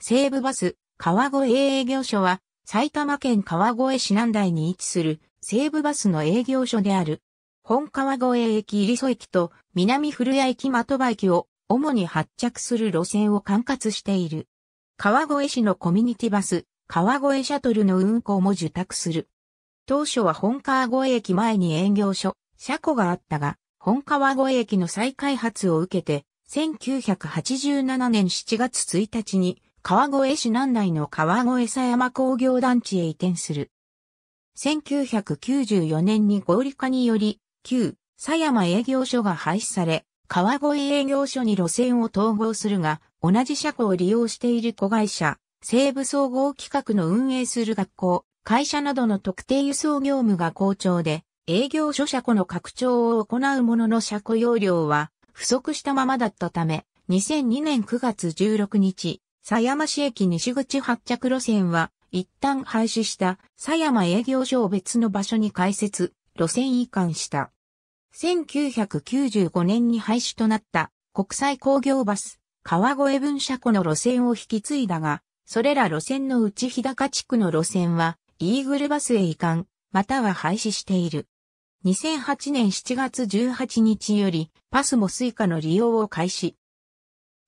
西武バス、川越営業所は、埼玉県川越市南台に位置する西武バスの営業所である。本川越駅入り磯駅と南古谷駅的場駅を主に発着する路線を管轄している。川越市のコミュニティバス、川越シャトルの運行も受託する。当初は本川越駅前に営業所、車庫があったが、本川越駅の再開発を受けて、1987年7月1日に川越市南内の川越狭山工業団地へ移転する。1994年に合理化により、旧狭山営業所が廃止され、川越営業所に路線を統合するが、同じ車庫を利用している子会社、西部総合企画の運営する学校、会社などの特定輸送業務が好調で、営業所車庫の拡張を行うものの車庫容量は不足したままだったため、2002年9月16日、狭山市駅西口発着路線は、一旦廃止した狭山営業所を別の場所に開設、路線移管した。1995年に廃止となった国際工業バス、川越分社庫の路線を引き継いだが、それら路線のうち日高地区の路線は、イーグルバスへ移管、または廃止している。2008年7月18日より、パスもスイカの利用を開始。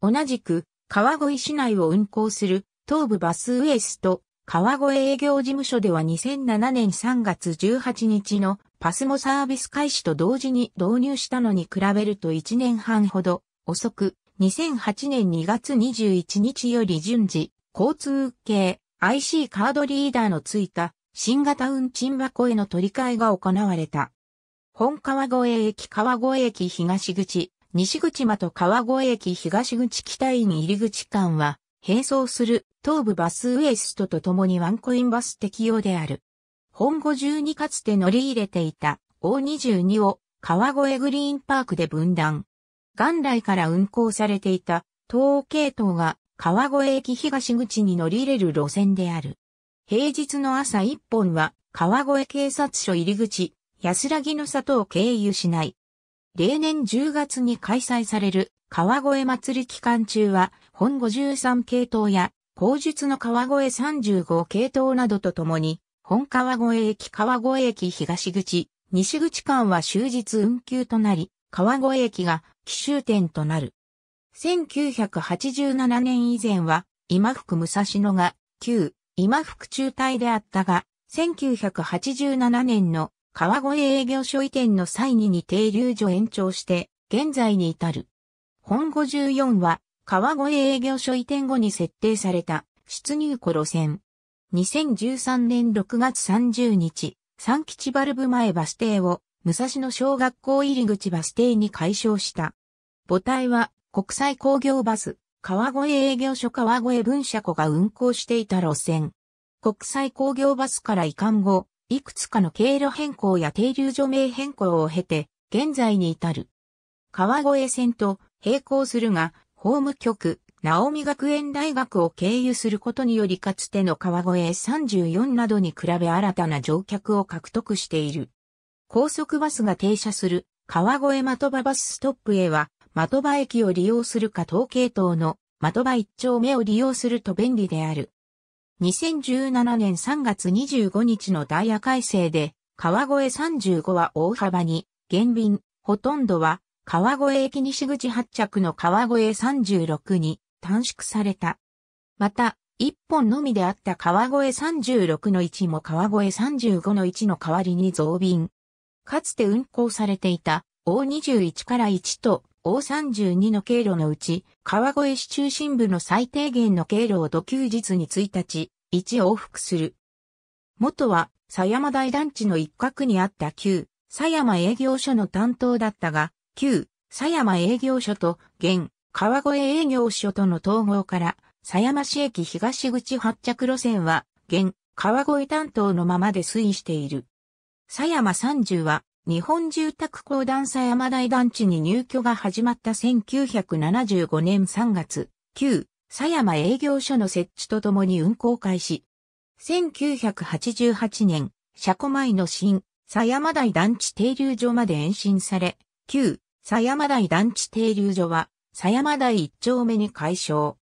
同じく、川越市内を運行する東武バスウエスト川越営業事務所では2007年3月18日のパスモサービス開始と同時に導入したのに比べると1年半ほど遅く2008年2月21日より順次交通系 IC カードリーダーのついた新型運賃箱への取り替えが行われた。本川越駅川越駅東口西口間と川越駅東口北院入口間は、並走する東武バスウエストと共にワンコインバス適用である。本52にかつて乗り入れていた O22 を川越グリーンパークで分断。元来から運行されていた東系統が川越駅東口に乗り入れる路線である。平日の朝1本は川越警察署入口、安らぎの里を経由しない例年10月に開催される川越祭り期間中は、本53系統や、後述の川越35系統などとともに、本川越駅川越駅東口、西口間は終日運休となり、川越駅が奇襲点となる。1987年以前は、今福武蔵野が、旧、今福中隊であったが、1987年の川越営業所移転の際にに停留所延長して、現在に至る。本54は、川越営業所移転後に設定された出入庫路線。2013年6月30日、三吉バルブ前バス停を武蔵野小学校入口バス停に解消した。母体は国際工業バス、川越営業所川越分社庫が運行していた路線。国際工業バスから移管後、いくつかの経路変更や停留所名変更を経て、現在に至る。川越線と並行するが、法務局、直美学園大学を経由することによりかつての川越34などに比べ新たな乗客を獲得している。高速バスが停車する川越的場バスストップへは、的場駅を利用するか東系統の的場一丁目を利用すると便利である。2017年3月25日のダイヤ改正で、川越35は大幅に減便、ほとんどは川越駅西口発着の川越36に短縮された。また、1本のみであった川越36の1も川越35の1の代わりに増便。かつて運行されていた O21 から1と O32 の経路のうち、川越市中心部の最低限の経路を土休日に1日、1往復する。元は、狭山台団地の一角にあった旧、狭山営業所の担当だったが、旧、狭山営業所と、現、川越営業所との統合から、狭山市駅東口発着路線は、現、川越担当のままで推移している。狭山30は、日本住宅公団佐山台団地に入居が始まった1975年3月、旧佐山営業所の設置とともに運行開始。1988年、車庫前の新佐山台団地停留所まで延伸され、旧佐山台団地停留所は佐山台一丁目に解消。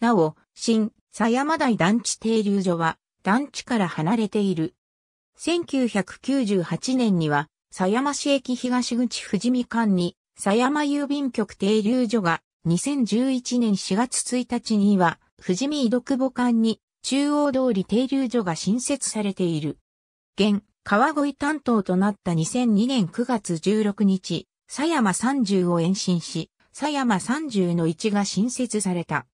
なお、新佐山台団地停留所は団地から離れている。1998年には狭山市駅東口富士見館に、狭山郵便局停留所が、2011年4月1日には、富士見井戸久保館に、中央通り停留所が新設されている。現、川越担当となった2002年9月16日、狭山30を延伸し、狭山30の1が新設された。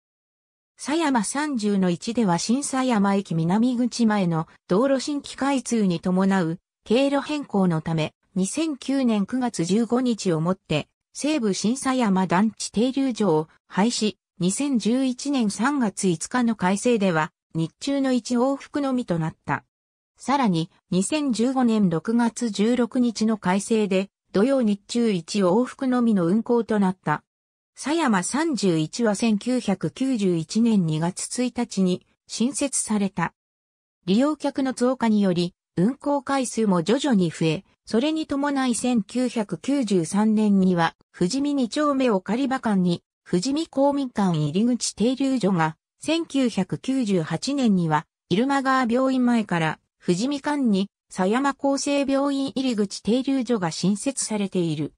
狭山30の1では新狭山駅南口前の道路新規開通に伴う経路変更のため、2009年9月15日をもって、西部新佐山団地停留所を廃止、2011年3月5日の改正では、日中の1往復のみとなった。さらに、2015年6月16日の改正で、土曜日中1往復のみの運行となった。狭山31は1991年2月1日に新設された。利用客の増加により、運行回数も徐々に増え、それに伴い1993年には、富士見二丁目を狩場間に、富士見公民館入口停留所が、1998年には、入間川病院前から、富士見館に、狭山厚生病院入口停留所が新設されている。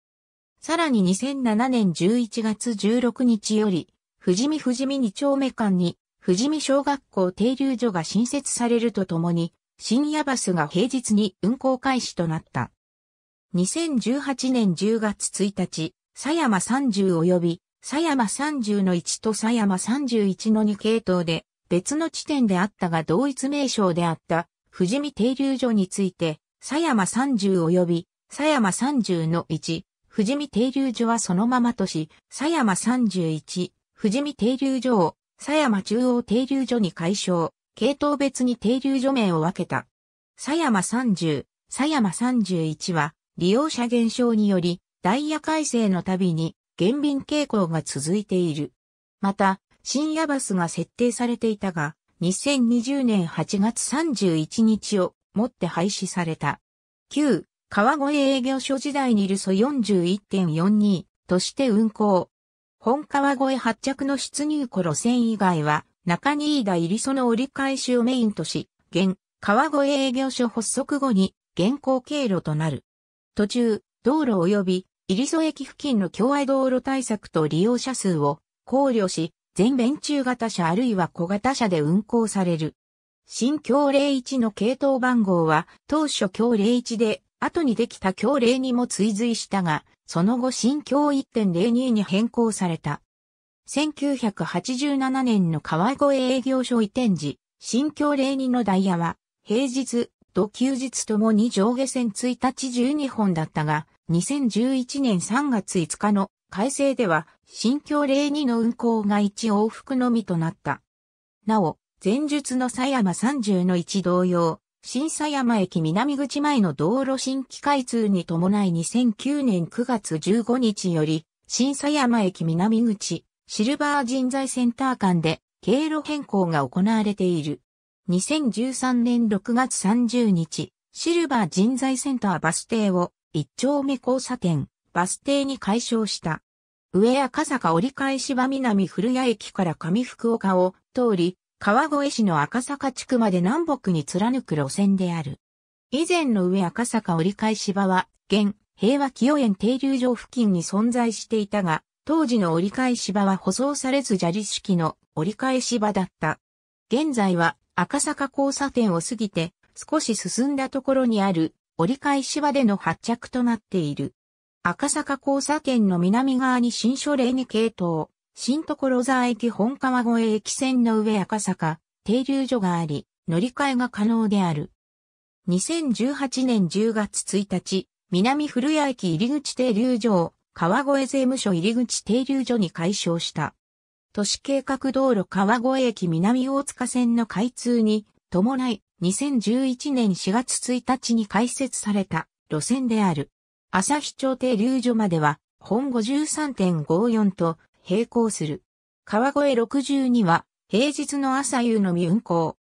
さらに2007年11月16日より、富士見富士見二丁目間に、富士見小学校停留所が新設されるとともに、深夜バスが平日に運行開始となった。2018年10月1日、狭山30及び、狭山30の1と狭山31の2系統で、別の地点であったが同一名称であった、富士見停留所について、狭山30及び、狭山30の1、富士見停留所はそのままとし、狭山31、富士見停留所を、狭山中央停留所に解消、系統別に停留所名を分けた。狭山30、狭山31は、利用者減少により、ダイヤ改正のたびに、減便傾向が続いている。また、深夜バスが設定されていたが、2020年8月31日をもって廃止された。旧、川越営業所時代にいる素41.42として運行。本川越発着の出入庫路線以外は、中新田入その折り返しをメインとし、現、川越営業所発足後に、現行経路となる。途中、道路及び、入磯駅付近の共愛道路対策と利用者数を考慮し、全便中型車あるいは小型車で運行される。新京01の系統番号は当初京01で、後にできた京0にも追随したが、その後新京1.02に変更された。1987年の川越営業所移転時、新京霊2のダイヤは、平日、と休日ともに上下線1日12本だったが、2011年3月5日の改正では、新京霊2の運行が1往復のみとなった。なお、前述の狭山30の1同様、新狭山駅南口前の道路新規開通に伴い2009年9月15日より、新狭山駅南口、シルバー人材センター間で経路変更が行われている。2013年6月30日、シルバー人材センターバス停を一丁目交差点、バス停に解消した。上赤坂折り返し場南古谷駅から上福岡を通り、川越市の赤坂地区まで南北に貫く路線である。以前の上赤坂折り返し場は、現、平和清園停留場付近に存在していたが、当時の折り返し場は舗装されず砂利式の折り返し場だった。現在は赤坂交差点を過ぎて少し進んだところにある折り返し場での発着となっている。赤坂交差点の南側に新書例に系統、新所沢駅本川越駅線の上赤坂、停留所があり、乗り換えが可能である。2018年10月1日、南古谷駅入口停留所を川越税務署入口停留所に解消した。都市計画道路川越駅南大塚線の開通に伴い2011年4月1日に開設された路線である。朝日町停留所までは本53.54と並行する。川越62は平日の朝夕のみ運行。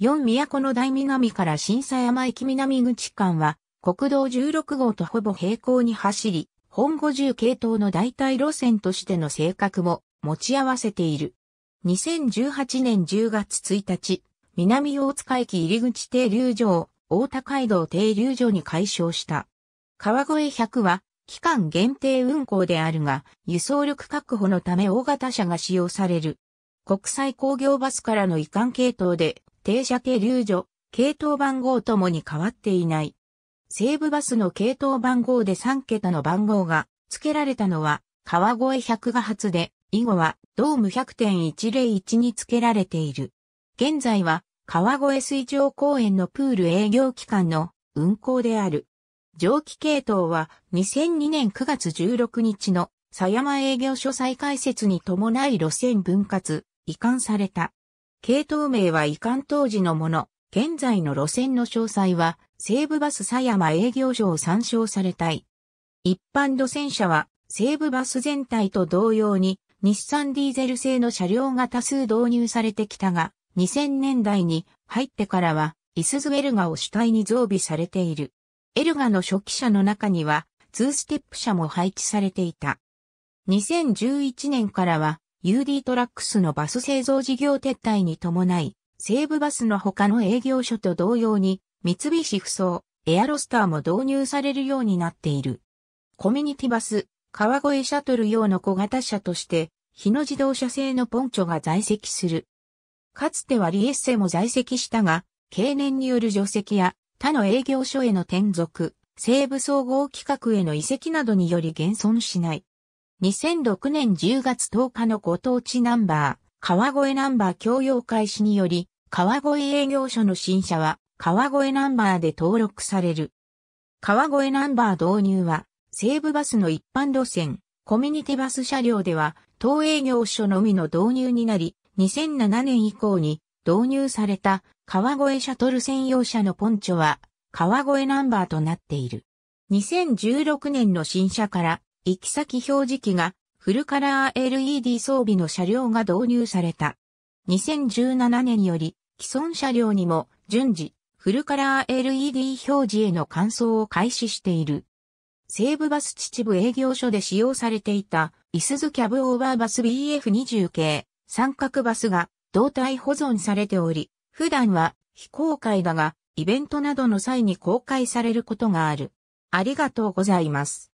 4都の大南から新佐山駅南口間は国道16号とほぼ並行に走り、本50系統の代替路線としての性格も持ち合わせている。2018年10月1日、南大塚駅入口停留所を大田街道停留所に解消した。川越100は期間限定運行であるが、輸送力確保のため大型車が使用される。国際工業バスからの移管系統で、停車停留所、系統番号ともに変わっていない。西武バスの系統番号で3桁の番号が付けられたのは川越100が初で、以後はドーム100.101に付けられている。現在は川越水上公園のプール営業期間の運行である。蒸気系統は2002年9月16日の狭山営業所再開設に伴い路線分割、移管された。系統名は移管当時のもの、現在の路線の詳細は西武バス狭山営業所を参照されたい。一般路線車は西武バス全体と同様に日産ディーゼル製の車両が多数導入されてきたが、2000年代に入ってからは、イスズエルガを主体に増備されている。エルガの初期車の中には、2ステップ車も配置されていた。2011年からは、UD トラックスのバス製造事業撤退に伴い、西武バスの他の営業所と同様に、三菱不走、エアロスターも導入されるようになっている。コミュニティバス、川越シャトル用の小型車として、日野自動車製のポンチョが在籍する。かつてはリエッセも在籍したが、経年による除籍や他の営業所への転属、西部総合企画への移籍などにより現存しない。2006年10月10日のご当地ナンバー、川越ナンバー共用開始により、川越営業所の新車は川越ナンバーで登録される。川越ナンバー導入は、西武バスの一般路線、コミュニティバス車両では、東営業所のみの導入になり、2007年以降に導入された川越シャトル専用車のポンチョは、川越ナンバーとなっている。2016年の新車から、行き先表示器がフルカラー LED 装備の車両が導入された。2017年より既存車両にも順次フルカラー LED 表示への換装を開始している。西武バス秩父営業所で使用されていた、イスズキャブオーバーバス BF20 系、三角バスが胴体保存されており、普段は非公開だが、イベントなどの際に公開されることがある。ありがとうございます。